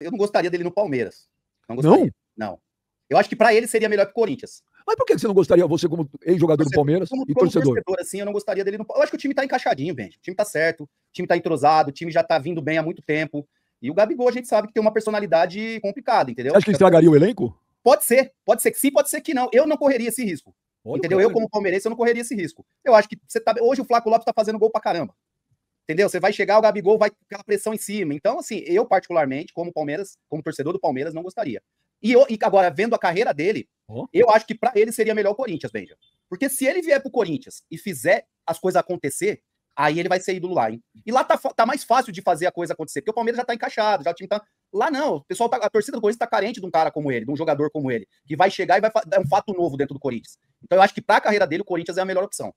eu não gostaria dele no Palmeiras. Não gostaria. Não? não. Eu acho que para ele seria melhor que o Corinthians. Mas por que você não gostaria, você como ex-jogador do Palmeiras como, e como torcedor? torcedor? assim, eu não gostaria dele no Eu acho que o time tá encaixadinho, gente. O time tá certo, o time tá entrosado, o time já tá vindo bem há muito tempo. E o Gabigol a gente sabe que tem uma personalidade complicada, entendeu? Acho que estragaria o elenco? Pode ser, pode ser que sim, pode ser que não. Eu não correria esse risco. Olha entendeu? Eu, como palmeirense, eu não correria esse risco. Eu acho que você tá. Hoje o Flávio Lopes tá fazendo gol pra caramba. Entendeu? Você vai chegar, o Gabigol vai com aquela pressão em cima. Então, assim, eu, particularmente, como Palmeiras, como torcedor do Palmeiras, não gostaria. E, eu, e agora, vendo a carreira dele, oh. eu acho que para ele seria melhor o Corinthians, Benja. Porque se ele vier pro Corinthians e fizer as coisas acontecer, aí ele vai ser ídolo lá, hein? E lá tá, tá mais fácil de fazer a coisa acontecer, porque o Palmeiras já tá encaixado, já o time tá. Lá não, o pessoal tá, a torcida do Corinthians tá carente de um cara como ele, de um jogador como ele, que vai chegar e vai dar um fato novo dentro do Corinthians. Então eu acho que pra carreira dele, o Corinthians é a melhor opção.